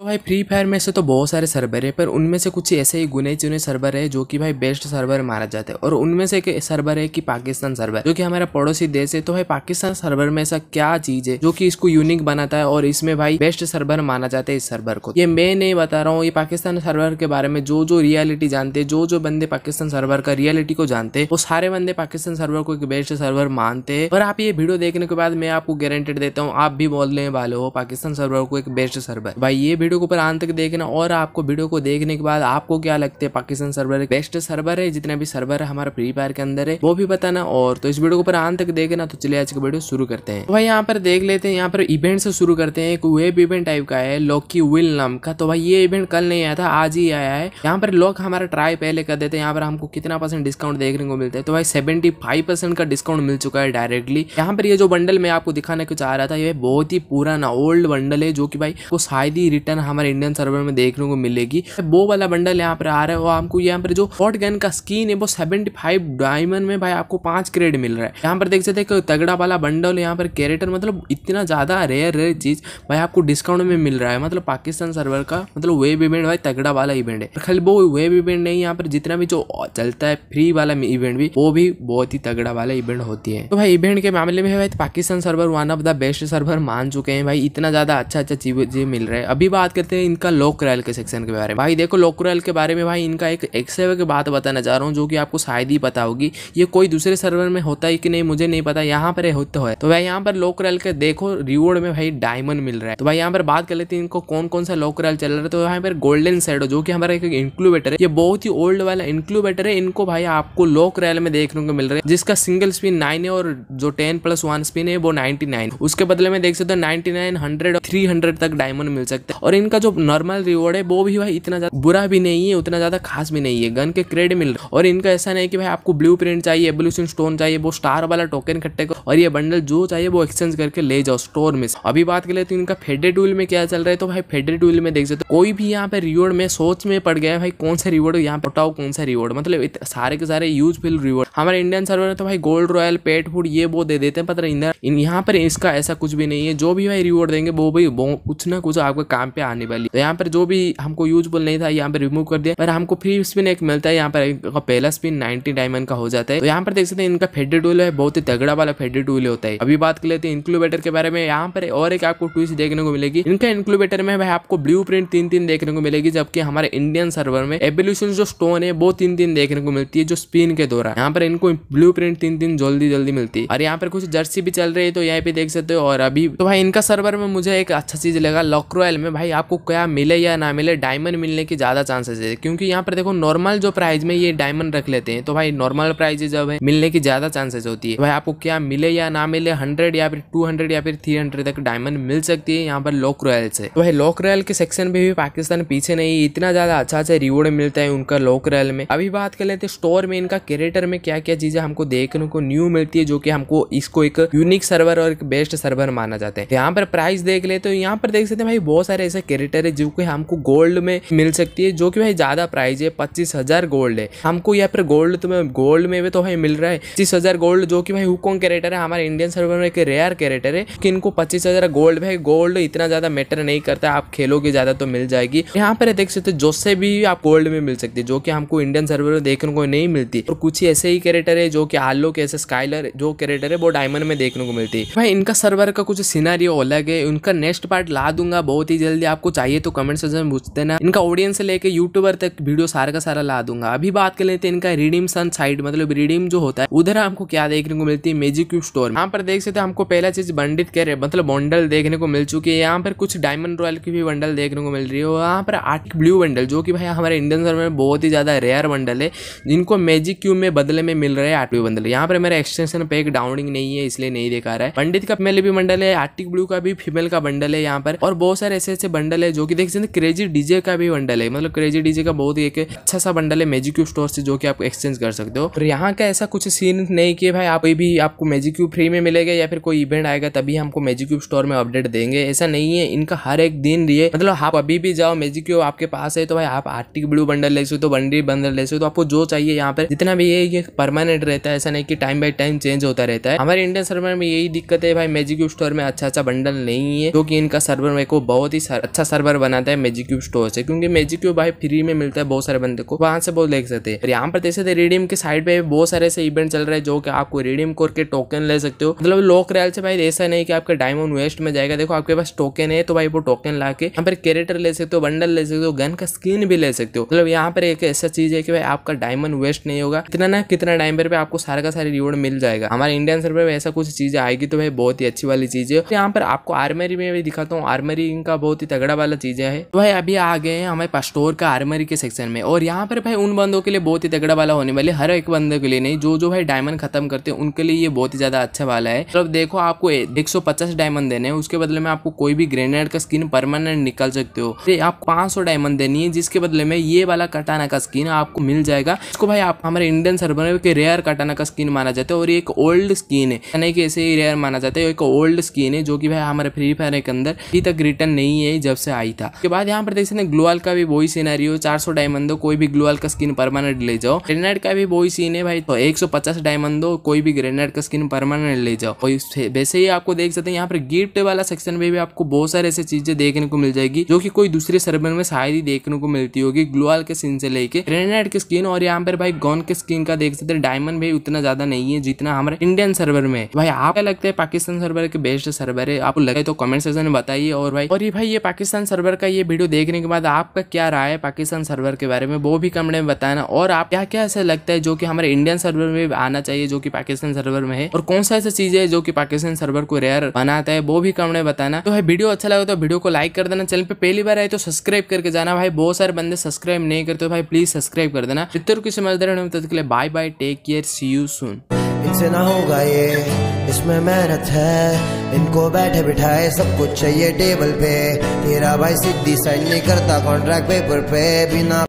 तो भाई free fire में से तो बहुत सारे सर्वर है पर उनमें से कुछ ऐसे ही गुने चुने सर्वर है जो कि भाई बेस्ट सर्वर मारा जाता है और उनमें से एक सर्वर है कि पाकिस्तान सर्वर जो कि हमारा पड़ोसी देश है तो भाई पाकिस्तान सर्वर में ऐसा क्या चीज है जो कि इसको यूनिक बनाता है और इसमें भाई बेस्ट सर्वर माना जाता है इस सर्वर को ये मैं नहीं बता रहा हूँ ये पाकिस्तान सर्वर के बारे में जो जो रियलिटी जानते जो जो बंदे पाकिस्तान सर्वर का रियलिटी को जानते वो सारे बंदे पाकिस्तान सर्वर को एक बेस्ट सर्वर मानते हैं पर आप ये वीडियो देखने के बाद मैं आपको गारंटेड देता हूँ आप भी बोलने वाले हो पाकिस्तान सर्वर को एक बेस्ट सर्वर भाई ये वीडियो को ऊपर अंत तक देखना और आपको वीडियो को देखने के बाद आपको क्या लगता है पाकिस्तान सर्वर बेस्ट सर्वर है जितने भी सर्वर है हमारा फ्री फायर के अंदर है वो भी बताना और तो इस वीडियो को ऊपर अंत तक देखना तो चलिए आज का वीडियो शुरू करते हैं तो भाई यहाँ पर देख लेते हैं यहाँ पर इवेंट से शुरू करते हैं एक वेब इवेंट टाइप का है लॉकी विल नाम का तो भाई ये इवेंट कल नहीं आया था आज ही आया है यहाँ पर लोग हमारा ट्राई पहले कर देते हैं यहाँ पर हमको कितना परसेंट डिस्काउंट देखने को मिलता है तो भाई सेवेंटी फाइव परसेंट का डिस्काउंट मिल चुका है डायरेक्टली यहाँ पर ये जो बंडल मैं आपको दिखाने को चाह रहा था ये बहुत ही पुराना ओल्ड बंडल है जो कि भाई वो शायद ही रिटर्न गन हमारे इंडियन सर्वर में देखने को मिलेगी वो वाला बंडल यहाँ पर आ रहा है और आपको यहाँ पर जो हॉट गन का स्किन है वो सेवेंटी फाइव डायमंड में भाई आपको पांच क्रेड मिल रहा है यहाँ पर देख सकते हैं तगड़ा वाला बंडल यहाँ पर कैरेटर मतलब इतना ज़्यादा रेयर रेयर चीज़ भाई आपको डिस्काउंट में मिल रहा है मतलब पाकिस्तान सर्वर का मतलब वेब इवेंट भाई तगड़ा वाला इवेंट है खाली वो वेब इवेंट नहीं यहाँ पर जितना भी जो चलता है फ्री वाला इवेंट भी वो भी बहुत ही तगड़ा वाला इवेंट होती है तो भाई इवेंट के मामले में भाई Pakistan server one of the best server मान चुके हैं भाई इतना ज़्यादा अच्छा अच्छा चीज मिल रहा है अभी बात बात करते हैं इनका लोकरैल के सेक्शन के बारे में भाई देखो लोकरैल के बारे में भाई इनका एक एक्सेवे की बात बताना चाह रहा हूँ जो कि आपको शायद ही पता होगी ये कोई दूसरे सर्वर में होता है कि नहीं मुझे नहीं पता यहाँ पर होता है तो भाई यहाँ पर लोकरैल के देखो रिवॉर्ड में भाई डायमंड मिल रहा है तो भाई यहाँ पर बात कर लेते हैं इनको कौन कौन सा लोकरैल चल रहा है तो यहाँ पर गोल्डन शेडो जो कि हमारा एक इंक्लूबेटर है ये बहुत ही ओल्ड वाला इंक्लूबेटर है इनको भाई आपको लोकरैल में देखने को मिल रहा है जिसका सिंगल स्पिन नाइन है और जो टेन प्लस वन स्पिन है वो नाइनटी उसके बदले में देख सकते हो ninety nine hundred three hundred तक डायमंड मिल सकते हैं और इनका जो नॉर्मल रिवॉर्ड है वो भी भाई इतना ज़्यादा बुरा भी नहीं है उतना ज़्यादा खास भी नहीं है गन के क्रेड मिल और इनका ऐसा नहीं कि भाई आपको ब्लू प्रिंट चाहिए एवोल्यूशन स्टोन चाहिए वो स्टार वाला टोकन इकट्ठे को और ये बंडल जो चाहिए वो एक्सचेंज करके ले जाओ स्टोर में अभी बात कर ले तो इनका फेडरेट टूल में क्या चल रहा है तो भाई फेडरेट टूल में देख सकते कोई भी यहाँ पे रिवॉर्ड में सोच में पड़ गया भाई कौन सा रिवॉर्ड यहाँ पे बताओ कौन सा रिवॉर्ड मतलब सारे के सारे यूजफुल रिवॉर्ड हमारे इंडियन सर्वर में तो भाई गोल्ड रॉयल पेट फूड ये वो दे देते हैं पता इंडिया यहाँ पर इसका ऐसा कुछ भी नहीं है जो भी भाई रिवॉर्ड देंगे वो भाई कुछ ना कुछ आपके काम पे आने वाली तो यहाँ पर जो भी हमको यूजफुल नहीं था यहाँ पर रिमूव कर दिया पर हमको फ्री स्पिन एक मिलता है यहाँ पर पहला स्पिन नाइनटी डायमंड का हो जाता है तो यहाँ पर देख सकते हैं इनका फेडेड टूल है बहुत ही तगड़ा वाला फेडेड टूल होता है अभी बात कर लेते हैं इंक्लूबेटर के बारे में यहाँ पर और एक आपको ट्विस्ट देखने को मिलेगी इनका इंक्लूबेटर में भाई आपको ब्लू प्रिंट तीन तीन देखने को मिलेगी जबकि हमारे इंडियन सर्वर में एवोल्यूशन जो स्टोन है वो तीन तीन देखने को मिलती है जो स्पिन के दौरान यहाँ पर इनको ब्लू प्रिंट तीन तीन जल्दी जल्दी मिलती है और यहाँ पर कुछ जर्सी भी चल रही है तो यहाँ पे देख सकते हो और अभी तो भाई इनका सर्वर में मुझे एक अच्छा चीज लगा लॉक रॉयल में भाई भाई आपको क्या मिले या ना मिले डायमंड मिलने की ज़्यादा चांसेस है क्योंकि यहाँ पर देखो नॉर्मल जो प्राइस में ये डायमंड रख लेते हैं तो भाई नॉर्मल प्राइस जब है मिलने की ज़्यादा चांसेस होती है भाई आपको क्या मिले या ना मिले हंड्रेड या फिर टू हंड्रेड या फिर थ्री हंड्रेड तक डायमंड मिल सकती है यहाँ पर लॉक रॉयल से तो भाई लॉक रॉयल के सेक्शन में भी पाकिस्तान पीछे नहीं इतना ज़्यादा अच्छा अच्छा रिवॉर्ड मिलता है उनका लॉक रॉयल में अभी बात कर लेते स्टोर में इनका कैरेक्टर में क्या क्या चीज़ें हमको देखने को न्यू मिलती है जो कि हमको इसको एक यूनिक सर्वर और एक बेस्ट सर्वर माना जाता है तो यहाँ पर प्राइस देख ले तो यहाँ पर देख सकते हैं भाई बहुत सारे ऐसे से कैरेक्टर है जो कि हमको गोल्ड में मिल सकती है जो कि भाई ज़्यादा प्राइस है पच्चीस हज़ार गोल्ड है हमको यहाँ पर गोल्ड तो गोल्ड में भी तो भाई मिल रहा है पच्चीस हज़ार गोल्ड जो कि भाई हुकोंग कैरेक्टर है हमारे इंडियन सर्वर में एक रेयर कैरेक्टर है कि इनको पच्चीस हज़ार गोल्ड भाई गोल्ड इतना ज़्यादा मैटर नहीं करता आप खेलोगे ज़्यादा तो मिल जाएगी यहाँ पर देख सकते जो से भी आप गोल्ड में मिल सकती है जो कि हमको इंडियन सर्वर में देखने को नहीं मिलती और कुछ ही ऐसे ही कैरेक्टर है जो कि आलो के ऐसे स्काइलर जो कैरेक्टर है वो डायमंड में देखने को मिलती है भाई इनका सर्वर का कुछ सीनारी अलग है उनका नेक्स्ट पार्ट ला दूंगा बहुत ही जल्दी आपको चाहिए तो कमेंट सेक्शन में पूछते ना इनका ऑडियंस से लेकर यूट्यूबर तक वीडियो सारा का सारा ला दूंगा अभी बात कर लेते हैं इनका सन साइड मतलब रिडीम जो होता है उधर आपको क्या देखने को मिलती है मेजिक क्यूब स्टोर यहाँ पर देख सकते हमको पहला चीज बंडित कह रहे मतलब बॉन्डल देखने को मिल चुकी है यहाँ पर कुछ डायमंड रॉयल की भी बंडल देखने को मिल रही है यहाँ पर आर्टिक ब्लू बंडल जो की भाई हमारे इंडियन सर्वर में बहुत ही ज्यादा रेयर बंडल है जिनको मेजिक क्यूब में बदले में मिल रहे हैं आर्टिक बंडल यहाँ पर मेरा एक्सटेंशन पे एक डाउनिंग नहीं है इसलिए नहीं देखा रहा है पंडित का मेल भी मंडल है आर्टिक ब्लू का भी फीमेल का बंडल है यहाँ पर और बहुत सारे ऐसे ऐसे बंडल है जो कि देख सकते क्रेजी डीजे का भी बंडल है मतलब क्रेजी डीजे का बहुत ही एक अच्छा सा बंडल है मेजिक क्यूब स्टोर से जो कि आप एक्सचेंज कर सकते हो और यहाँ का ऐसा कुछ सीन नहीं किया भाई आप भी आपको मेजिक क्यूब फ्री में मिलेगा या फिर कोई इवेंट आएगा तभी हमको मेजिक क्यूब स्टोर में अपडेट देंगे ऐसा नहीं है इनका हर एक दिन ये मतलब आप अभी भी जाओ मेजिक्यू क्यूब आपके पास है तो भाई आप आर्टिक ब्लू बंडल ले सकते हो बंडी बंडल ले सकते हो तो आपको जो चाहिए यहाँ पर जितना भी है ये परमानेंट रहता है ऐसा नहीं कि टाइम बाई टाइम चेंज होता रहता है हमारे इंडियन सर्वर में यही दिक्कत है भाई मेजिक क्यूब स्टोर में अच्छा अच्छा बंडल नहीं है क्योंकि इनका सर्वर मेरे को बहुत ही अच्छा सर्वर बनाता है मेजिक क्यूब स्टोर से क्योंकि मेजी क्यूब भाई फ्री में मिलता है बहुत सारे बंदे को वहां से बहुत ले सकते हैं यहाँ पर देख सकते रिडीम के साइड पे बहुत सारे ऐसे इवेंट चल रहे जो कि आपको रिडीम करके टोकन ले सकते हो मतलब लोक रैल से भाई ऐसा नहीं कि आपका डायमंड वेस्ट में जाएगा देखो आपके पास टोकन है तो भाई वो टोकन ला के यहाँ पर कैरेक्टर ले सकते हो बंडल ले सकते हो गन का स्किन भी ले सकते हो मतलब यहाँ पर एक ऐसा चीज है कि भाई आपका डायमंड वेस्ट नहीं होगा कितना ना कितना डायमंड पे आपको सारा का सारे रिवॉर्ड मिल जाएगा हमारे इंडियन सर्वर में ऐसा कुछ चीजें आएगी तो भाई बहुत ही अच्छी वाली चीज है यहाँ पर आपको आर्मरी में भी दिखाता हूँ आर्मरी इनका बहुत ही तगड़ा वाला चीज़ें है तो भाई अभी आ गए हैं हमारे पास्टोर का आर्मरी के सेक्शन में और यहाँ पर भाई उन बंदों के लिए बहुत ही तगड़ा वाला होने वाले हर एक बंदे के लिए नहीं जो जो भाई डायमंड खत्म करते हैं उनके लिए ये बहुत ही ज़्यादा अच्छा वाला है मतलब तो देखो आपको एक डायमंड देने उसके बदले में आपको कोई भी ग्रेनेड का स्किन परमानेंट निकल सकते हो आप पांच डायमंड देनी है जिसके बदले में ये वाला कटाना का स्किन आपको मिल जाएगा इसको भाई आप हमारे इंडियन सर्वर के रेयर कटाना का स्किन माना जाता है और एक ओल्ड स्किन है यानी कि ऐसे ही रेयर माना जाता है एक ओल्ड स्किन है जो कि भाई हमारे फ्री फायर के अंदर अभी तक रिटर्न नहीं है जब से आई था उसके बाद यहाँ पर देख सकते हैं ग्लोअल का भी वही सीनारी चार सौ डायमंड दो कोई भी ग्लोअल का स्किन परमानेंट ले जाओ ग्रेनाइट का भी वही सीन है भाई तो एक डायमंड दो कोई भी ग्रेनाइट का स्किन परमानेंट ले जाओ वैसे ही आपको देख सकते हैं यहाँ पर गिफ्ट वाला सेक्शन में भी आपको बहुत सारे ऐसी चीजें देखने को मिल जाएगी जो की कोई दूसरे सर्वर में शायद ही देखने को मिलती होगी ग्लोअल के सीन से लेके ग्रेनाइट की स्किन और यहाँ पर भाई गॉन के स्किन का देख सकते हैं डायमंड भी उतना ज्यादा नहीं है जितना हमारे इंडियन सर्वर में भाई आपका लगता है पाकिस्तान सर्वर के बेस्ट सर्वर है आपको लगे तो कमेंट सेक्शन में बताइए और भाई और ये भाई ये पाकिस्तान पाकिस्तान सर्वर का ये वीडियो देखने के बाद आपका क्या राय है पाकिस्तान सर्वर के बारे में वो भी कमेंट में बताना और आप क्या क्या ऐसा लगता है जो कि हमारे इंडियन सर्वर में आना चाहिए जो कि पाकिस्तान सर्वर में है और कौन सा ऐसा चीज है जो कि पाकिस्तान सर्वर को रेयर बनाता है वो भी कमेंट में बताना तो है वीडियो अच्छा लगा तो वीडियो को लाइक कर देना चैनल पर पहली बार आए तो सब्सक्राइब करके जाना भाई बहुत सारे बंदे सब्सक्राइब नहीं करते भाई प्लीज सब्सक्राइब कर देना इतर की समझदार bye bye take care see you सुन इनसे ना होगा ये इसमें मेहनत है इनको बैठे बिठाए सब कुछ चाहिए टेबल पे तेरा भाई सिद्धि साइन नहीं करता कॉन्ट्रैक्ट पेपर पे बिना